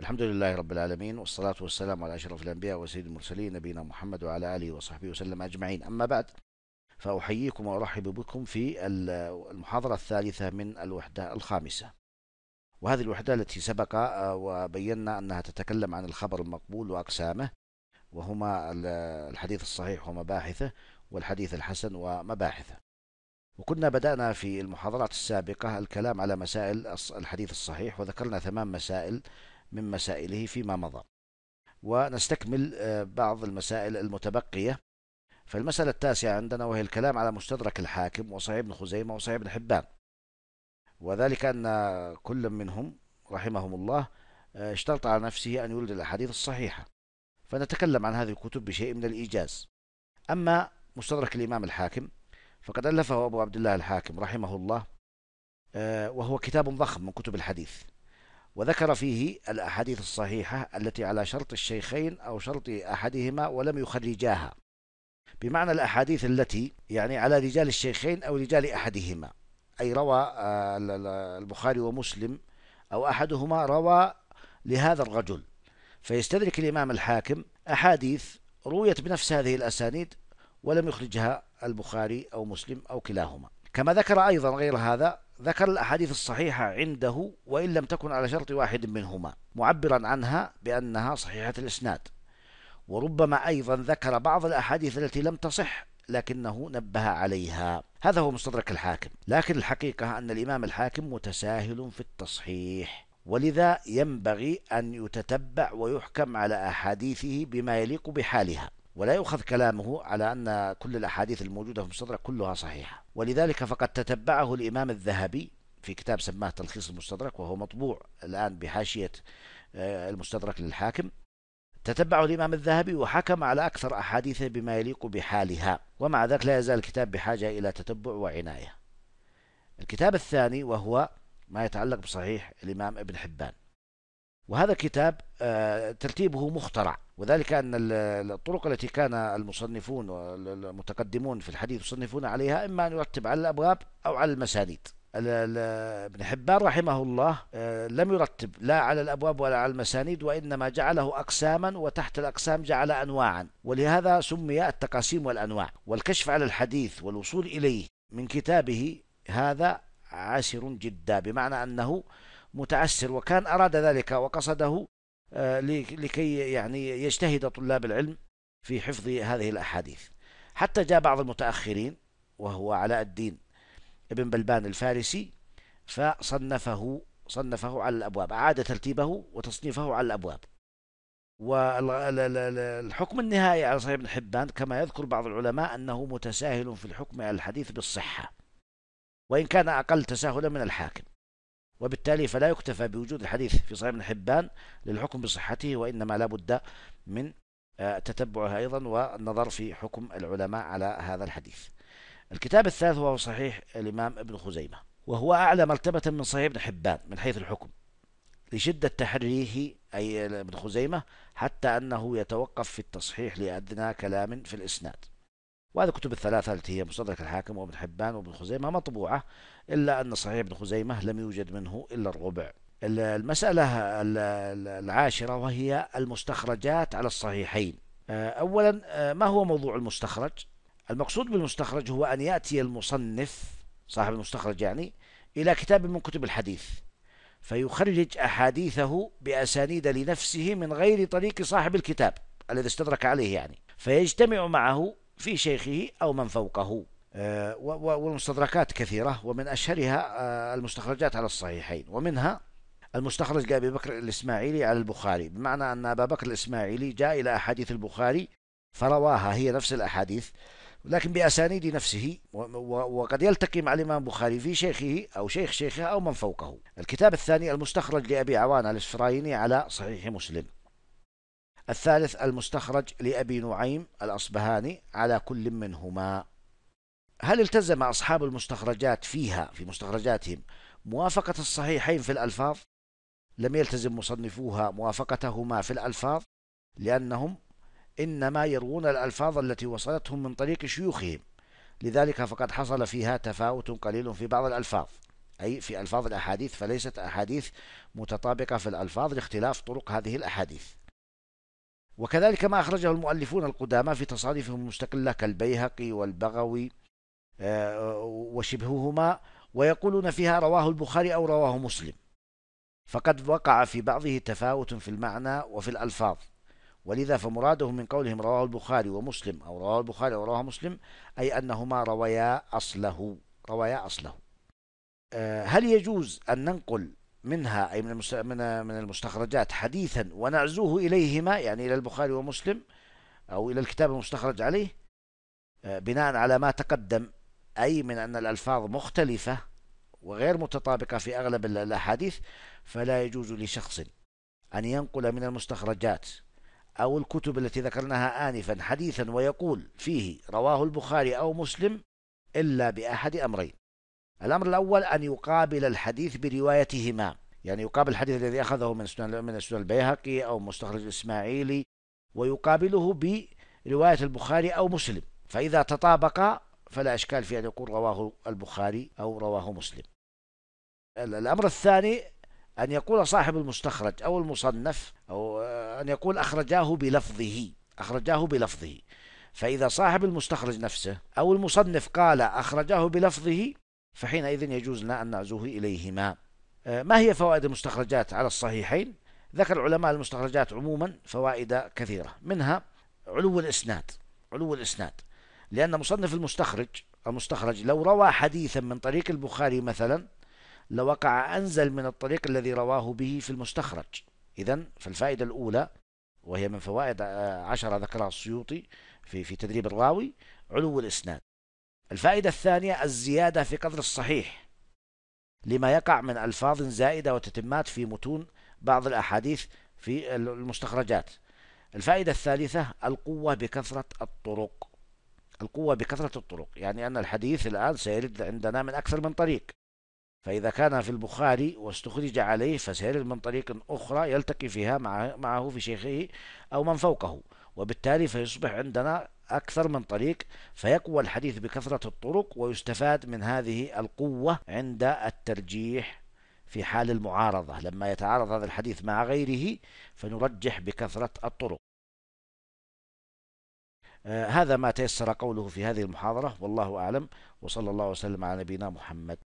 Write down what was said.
الحمد لله رب العالمين والصلاة والسلام على أشرف الأنبياء وسيد المرسلين نبينا محمد وعلى آله وصحبه وسلم أجمعين أما بعد فأحييكم وأرحب بكم في المحاضرة الثالثة من الوحدة الخامسة وهذه الوحدة التي سبق آه، وبينا أنها تتكلم عن الخبر المقبول وأقسامه وهما الحديث الصحيح ومباحثه والحديث الحسن ومباحثه وكنا بدأنا في المحاضرات السابقة الكلام على مسائل الحديث الصحيح وذكرنا ثمان مسائل من مسائله فيما مضى ونستكمل آه، بعض المسائل المتبقية فالمسألة التاسعة عندنا وهي الكلام على مستدرك الحاكم وصحيح ابن خزيمة وصحيح ابن حبان وذلك أن كل منهم رحمهم الله آه، اشترط على نفسه أن يولد الأحاديث الصحيحة فنتكلم عن هذه الكتب بشيء من الإيجاز أما مستدرك الإمام الحاكم فقد ألفه أبو عبد الله الحاكم رحمه الله آه، وهو كتاب ضخم من كتب الحديث وذكر فيه الأحاديث الصحيحة التي على شرط الشيخين أو شرط أحدهما ولم يخرجاها بمعنى الأحاديث التي يعني على رجال الشيخين أو رجال أحدهما أي روى آه، البخاري ومسلم أو أحدهما روى لهذا الرجل فيستدرك الإمام الحاكم أحاديث رويت بنفس هذه الأسانيد ولم يخرجها البخاري أو مسلم أو كلاهما كما ذكر أيضا غير هذا ذكر الأحاديث الصحيحة عنده وإن لم تكن على شرط واحد منهما معبرا عنها بأنها صحيحة الإسناد وربما أيضا ذكر بعض الأحاديث التي لم تصح لكنه نبه عليها هذا هو مستدرك الحاكم لكن الحقيقة أن الإمام الحاكم متساهل في التصحيح ولذا ينبغي أن يتتبع ويحكم على أحاديثه بما يليق بحالها ولا يؤخذ كلامه على أن كل الأحاديث الموجودة في المستدرك كلها صحيحة ولذلك فقد تتبعه الإمام الذهبي في كتاب سماه تلخيص المستدرك وهو مطبوع الآن بحاشية آه، المستدرك للحاكم تتبعه الإمام الذهبي وحكم على أكثر أحاديثه بما يليق بحالها ومع ذلك لا يزال الكتاب بحاجة إلى تتبع وعناية الكتاب الثاني وهو ما يتعلق بصحيح الإمام ابن حبان وهذا الكتاب آه، ترتيبه مخترع وذلك أن الطرق التي كان المصنفون المتقدمون في الحديث يصنفون عليها إما أن يرتب على الأبواب أو على المسانيد ابن حبان رحمه الله آه، لم يرتب لا على الابواب ولا على المسانيد وانما جعله اقساما وتحت الاقسام جعل انواعا ولهذا سمي التقاسيم والانواع والكشف على الحديث والوصول اليه من كتابه هذا عسر جدا بمعنى انه متعسر وكان اراد ذلك وقصده آه، لكي يعني يجتهد طلاب العلم في حفظ هذه الأحاديث حتى جاء بعض المتأخرين وهو علاء الدين ابن بلبان الفارسي فصنفه صنفه على الأبواب أعاد ترتيبه وتصنيفه على الأبواب والحكم النهائي على صحيح ابن حبان كما يذكر بعض العلماء أنه متساهل في الحكم على الحديث بالصحة وإن كان أقل تساهلا من الحاكم وبالتالي فلا يكتفى بوجود الحديث في صحيح ابن حبان للحكم بصحته وإنما لا بد من آه، تتبعها أيضا والنظر في حكم العلماء على هذا الحديث الكتاب الثالث هو صحيح الإمام ابن خزيمة وهو أعلى مرتبة من صحيح ابن حبان من حيث الحكم لشدة تحريه أي ابن خزيمة حتى أنه يتوقف في التصحيح لأدنى كلام في الإسناد وهذه الكتب الثلاثة التي هي مستدرك الحاكم وابن حبان وابن خزيمة مطبوعة إلا أن صحيح ابن خزيمة لم يوجد منه إلا الربع المسألة العاشرة وهي المستخرجات على الصحيحين آه، أولا آه، ما هو موضوع المستخرج المقصود بالمستخرج هو أن يأتي المصنف صاحب المستخرج يعني إلى كتاب من كتب الحديث فيخرج أحاديثه بأسانيد لنفسه من غير طريق صاحب الكتاب الذي استدرك عليه يعني فيجتمع معه في شيخه أو من فوقه آه، والمستدركات كثيرة ومن أشهرها آه، المستخرجات على الصحيحين ومنها المستخرج لأبي بكر الإسماعيلي على البخاري بمعنى أن أبا بكر الإسماعيلي جاء إلى أحاديث البخاري فرواها هي نفس الأحاديث لكن بأسانيد نفسه وقد يلتقي مع الإمام البخاري في شيخه أو شيخ شيخه أو من فوقه الكتاب الثاني المستخرج لأبي عوان الإسفرايني على صحيح مسلم الثالث المستخرج لأبي نعيم الأصبهاني على كل منهما هل التزم أصحاب المستخرجات فيها في مستخرجاتهم موافقة الصحيحين في الألفاظ؟ لم يلتزم مصنفوها موافقتهما في الألفاظ لأنهم إنما يروون الألفاظ التي وصلتهم من طريق شيوخهم لذلك فقد حصل فيها تفاوت قليل في بعض الألفاظ أي في ألفاظ الأحاديث فليست أحاديث متطابقة في الألفاظ لاختلاف طرق هذه الأحاديث وكذلك ما أخرجه المؤلفون القدامى في تصانيفهم المستقلة كالبيهقي والبغوي آه، وشبههما ويقولون فيها رواه البخاري أو رواه مسلم فقد وقع في بعضه تفاوت في المعنى وفي الألفاظ ولذا فمرادهم من قولهم رواه البخاري ومسلم أو رواه البخاري أو رواه مسلم أي أنهما رويا أصله رويا أصله آه، هل يجوز أن ننقل منها أي من من المستخرجات حديثا ونعزوه إليهما يعني إلى البخاري ومسلم أو إلى الكتاب المستخرج عليه آه، بناء على ما تقدم أي من أن الألفاظ مختلفة وغير متطابقة في أغلب الأحاديث فلا يجوز لشخص أن ينقل من المستخرجات أو الكتب التي ذكرناها آنفا حديثا ويقول فيه رواه البخاري أو مسلم إلا بأحد أمرين الأمر الأول أن يقابل الحديث بروايتهما يعني يقابل الحديث الذي أخذه من سنن من السنن البيهقي أو مستخرج الإسماعيلي ويقابله برواية البخاري أو مسلم فإذا تطابقا فلا إشكال في أن يقول رواه البخاري أو رواه مسلم الأمر الثاني أن يقول صاحب المستخرج أو المصنف أو آه، أن يقول أخرجاه بلفظه أخرجاه بلفظه فإذا صاحب المستخرج نفسه أو المصنف قال أخرجاه بلفظه فحينئذ يجوز لنا أن نعزوه إليهما آه، ما هي فوائد المستخرجات على الصحيحين ذكر العلماء المستخرجات عموما فوائد كثيرة منها علو الإسناد علو الإسناد لأن مصنف المستخرج المستخرج لو روى حديثا من طريق البخاري مثلا لوقع أنزل من الطريق الذي رواه به في المستخرج إذا فالفائدة الأولى وهي من فوائد آه، عشرة ذكرها السيوطي في في تدريب الراوي علو الإسناد الفائدة الثانية الزيادة في قدر الصحيح لما يقع من ألفاظ زائدة وتتمات في متون بعض الأحاديث في المستخرجات الفائدة الثالثة القوة بكثرة الطرق القوة بكثرة الطرق يعني أن الحديث الآن سيرد عندنا من أكثر من طريق فإذا كان في البخاري واستخرج عليه فسيرد من طريق أخرى يلتقي فيها معه في شيخه أو من فوقه وبالتالي فيصبح عندنا أكثر من طريق فيقوى الحديث بكثرة الطرق ويستفاد من هذه القوة عند الترجيح في حال المعارضة لما يتعارض هذا الحديث مع غيره فنرجح بكثرة الطرق آه، هذا ما تيسر قوله في هذه المحاضرة والله أعلم وصلى الله وسلم على نبينا محمد